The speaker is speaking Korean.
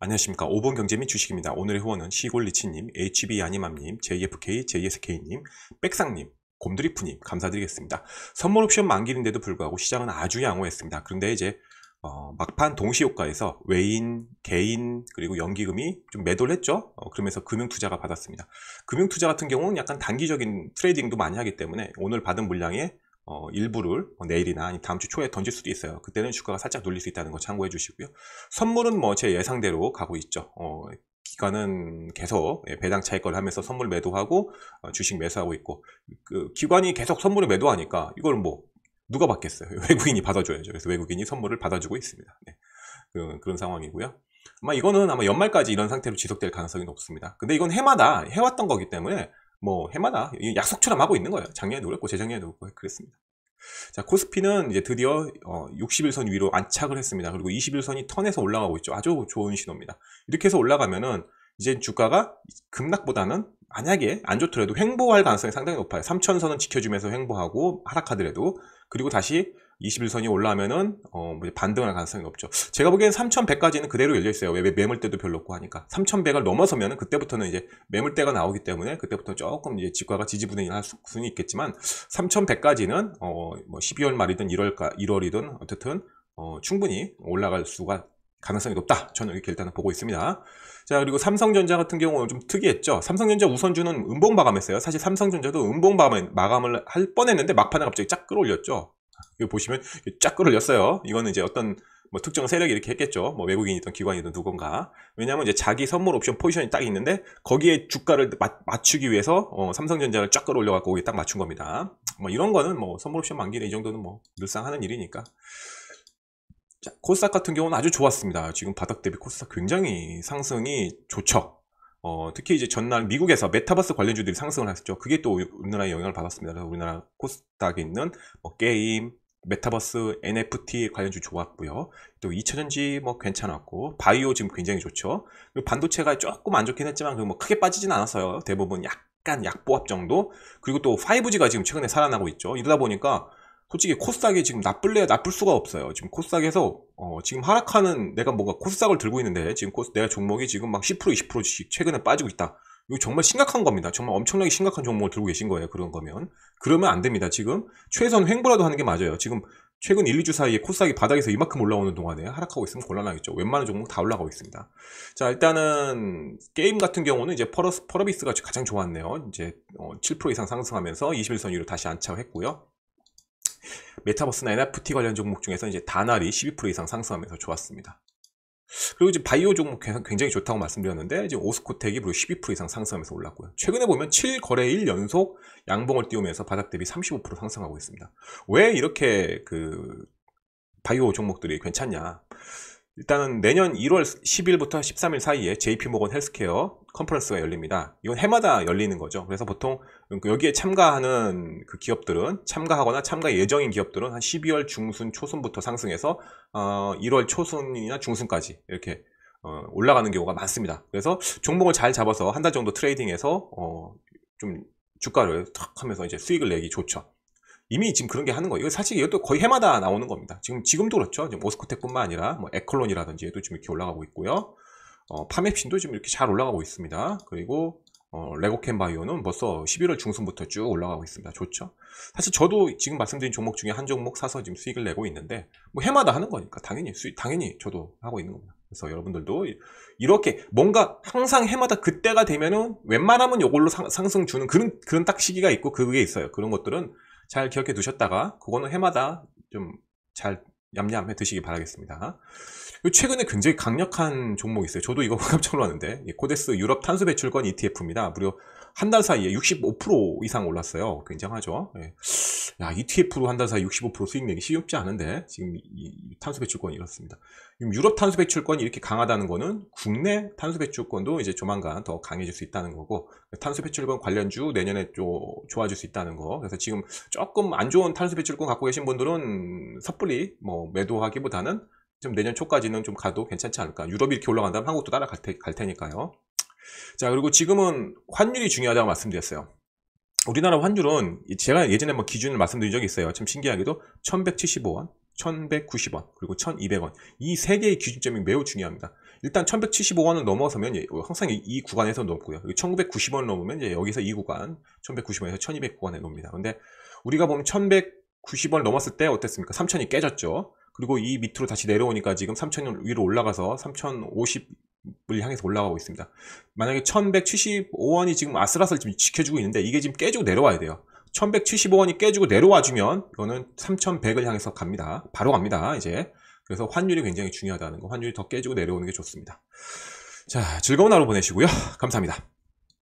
안녕하십니까. 5분 경제 및 주식입니다. 오늘의 후원은 시골리치님, h b 아니맘님 JFK, JSK님, 백상님, 곰드리프님 감사드리겠습니다. 선물 옵션 만기인데도 불구하고 시장은 아주 양호했습니다. 그런데 이제 어, 막판 동시효과에서 외인, 개인, 그리고 연기금이 좀 매도를 했죠. 어, 그러면서 금융투자가 받았습니다. 금융투자 같은 경우는 약간 단기적인 트레이딩도 많이 하기 때문에 오늘 받은 물량에 어, 일부를 뭐 내일이나 다음 주 초에 던질 수도 있어요. 그때는 주가가 살짝 눌릴 수 있다는 거 참고해 주시고요. 선물은 뭐 제 예상대로 가고 있죠. 어, 기관은 계속 예, 배당 차익을 하면서 선물 매도하고 어, 주식 매수하고 있고 그 기관이 계속 선물을 매도하니까 이걸 뭐 누가 받겠어요? 외국인이 받아줘야죠. 그래서 외국인이 선물을 받아주고 있습니다. 네. 그, 그런 상황이고요. 아마 이거는 아마 연말까지 이런 상태로 지속될 가능성이 높습니다. 근데 이건 해마다 해왔던 거기 때문에 뭐 해마다 약속처럼 하고 있는 거예요. 작년에도 그랬고 재작년에도 그랬고 그랬습니다. 자 코스피는 이제 드디어 어, 60일선 위로 안착을 했습니다 그리고 20일선이 턴에서 올라가고 있죠 아주 좋은 신호입니다 이렇게 해서 올라가면은 이제 주가가 급락보다는 만약에 안 좋더라도 횡보할 가능성이 상당히 높아요 3천선은 지켜주면서 횡보하고 하락하더라도 그리고 다시 21선이 올라오면은 어, 뭐 반등할 가능성이 높죠. 제가 보기엔 3100까지는 그대로 열려 있어요. 왜 매물대도 별로 없고 하니까 3100을 넘어서면은 그때부터는 이제 매물대가 나오기 때문에 그때부터 조금 이제 집가가 지지부진할 수는 있겠지만 3100까지는 어, 뭐 12월 말이든 1월까 1월이든 어쨌든 어, 충분히 올라갈 수가 가능성이 높다. 저는 이렇게 일단은 보고 있습니다. 자 그리고 삼성전자 같은 경우는 좀 특이했죠. 삼성전자 우선주는 음봉 마감했어요. 사실 삼성전자도 음봉 마감을 할 뻔했는데 막판에 갑자기 쫙 끌어올렸죠. 이거 보시면 쫙 끌어올렸어요. 이거는 이제 어떤 뭐 특정 세력이 이렇게 했겠죠. 뭐 외국인이든 기관이든 누군가. 왜냐하면 이제 자기 선물 옵션 포지션이 딱 있는데 거기에 주가를 맞추기 위해서 어, 삼성전자를 쫙 끌어올려갖고 거기 딱 맞춘 겁니다. 뭐 이런 거는 뭐 선물 옵션 만기는 이 정도는 뭐 늘상 하는 일이니까. 자, 코스닥 같은 경우는 아주 좋았습니다. 지금 바닥 대비 코스닥 굉장히 상승이 좋죠. 어, 특히 이제 전날 미국에서 메타버스 관련주들이 상승을 했죠. 그게 또우리나라의 영향을 받았습니다. 그래서 우리나라 코스닥에 있는 뭐 게임, 메타버스, NFT 관련주 좋았고요. 또 2차전지 뭐 괜찮았고 바이오 지금 굉장히 좋죠. 반도체가 조금 안 좋긴 했지만 뭐 크게 빠지진 않았어요. 대부분 약간 약보합 정도. 그리고 또 5G가 지금 최근에 살아나고 있죠. 이러다 보니까 솔직히 코스닥이 지금 나쁠래야 나쁠 수가 없어요. 지금 코스닥에서 어, 지금 하락하는 내가 뭔가 코스닥을 들고 있는데 지금 코스 내가 종목이 지금 막 10% 20%씩 최근에 빠지고 있다. 이거 정말 심각한 겁니다. 정말 엄청나게 심각한 종목을 들고 계신 거예요. 그런 거면 그러면 안 됩니다. 지금 최소한 횡보라도 하는 게 맞아요. 지금 최근 1, 2주 사이에 코스닥이 바닥에서 이만큼 올라오는 동안에 하락하고 있으면 곤란하겠죠. 웬만한 종목 다 올라가고 있습니다. 자, 일단은 게임 같은 경우는 이제 퍼러스, 퍼러비스가 가장 좋았네요. 이제 7% 어, 이상 상승하면서 21선 위로 다시 안착했고요. 메타버스나 NFT 관련 종목 중에서 이제 다날이 12% 이상 상승하면서 좋았습니다. 그리고 이제 바이오 종목 굉장히 좋다고 말씀드렸는데 이제 오스코텍이 12% 이상 상승하면서 올랐고요. 최근에 보면 7거래일 연속 양봉을 띄우면서 바닥 대비 35% 상승하고 있습니다. 왜 이렇게 그 바이오 종목들이 괜찮냐? 일단은 내년 1월 10일부터 13일 사이에 JP모건 헬스케어 컨퍼런스가 열립니다. 이건 해마다 열리는 거죠. 그래서 보통 여기에 참가하는 그 기업들은 참가하거나 참가 예정인 기업들은 한 12월 중순 초순부터 상승해서 어 1월 초순이나 중순까지 이렇게 어 올라가는 경우가 많습니다. 그래서 종목을 잘 잡아서 한 달 정도 트레이딩해서 어좀 주가를 탁 하면서 이제 수익을 내기 좋죠. 이미 지금 그런 게 하는 거예요. 이거 사실 이것도 거의 해마다 나오는 겁니다. 지금, 지금도 그렇죠. 지금 모스코텍뿐만 아니라, 뭐, 에콜론이라든지 얘도 지금 이렇게 올라가고 있고요. 어, 파맵신도 지금 이렇게 잘 올라가고 있습니다. 그리고, 어, 레고캔 바이오는 벌써 11월 중순부터 쭉 올라가고 있습니다. 좋죠. 사실 저도 지금 말씀드린 종목 중에 한 종목 사서 지금 수익을 내고 있는데, 뭐, 해마다 하는 거니까, 당연히, 수익, 당연히 저도 하고 있는 겁니다. 그래서 여러분들도 이렇게 뭔가 항상 해마다 그때가 되면은 웬만하면 이걸로 상승 주는 그런 그런 딱 시기가 있고 그게 있어요. 그런 것들은 잘 기억해 두셨다가 그거는 해마다 좀 잘 얌얌해 드시기 바라겠습니다. 최근에 굉장히 강력한 종목이 있어요. 저도 이거 깜짝 놀랐는데 코데스 예, 유럽 탄소 배출권 ETF입니다. 무려 한 달 사이에 65% 이상 올랐어요. 굉장하죠. 예. 야, ETF로 한 달 사이 65% 수익 내기 쉽지 않은데 지금 탄소 배출권이 이렇습니다. 유럽 탄소 배출권이 이렇게 강하다는 거는 국내 탄소 배출권도 이제 조만간 더 강해질 수 있다는 거고 탄소 배출권 관련주 내년에 또 좋아질 수 있다는 거. 그래서 지금 조금 안 좋은 탄소 배출권 갖고 계신 분들은 섣불리 뭐 매도하기보다는 좀 내년 초까지는 좀 가도 괜찮지 않을까. 유럽이 이렇게 올라간다면 한국도 따라갈 테, 니까요 자, 그리고 지금은 환율이 중요하다고 말씀드렸어요. 우리나라 환율은 제가 예전에 뭐 기준을 말씀드린 적이 있어요. 참 신기하게도 1175원, 1190원, 그리고 1200원 이 세 개의 기준점이 매우 중요합니다. 일단 1175원을 넘어서면 항상 이 구간에서 넘고요. 1990원을 넘으면 이제 여기서 이 구간, 1190원에서 1200 구간에 놉니다. 근데 우리가 보면 1190원 넘었을 때 어땠습니까? 3000이 깨졌죠. 그리고 이 밑으로 다시 내려오니까 지금 3000 위로 올라가서 3050을 향해서 올라가고 있습니다. 만약에 1175원이 지금 아슬아슬 지금 지켜주고 있는데 이게 지금 깨지고 내려와야 돼요. 1175원이 깨지고 내려와주면 이거는 3100을 향해서 갑니다. 바로 갑니다. 이제 그래서 환율이 굉장히 중요하다는 거 환율이 더 깨지고 내려오는 게 좋습니다. 자 즐거운 하루 보내시고요. 감사합니다.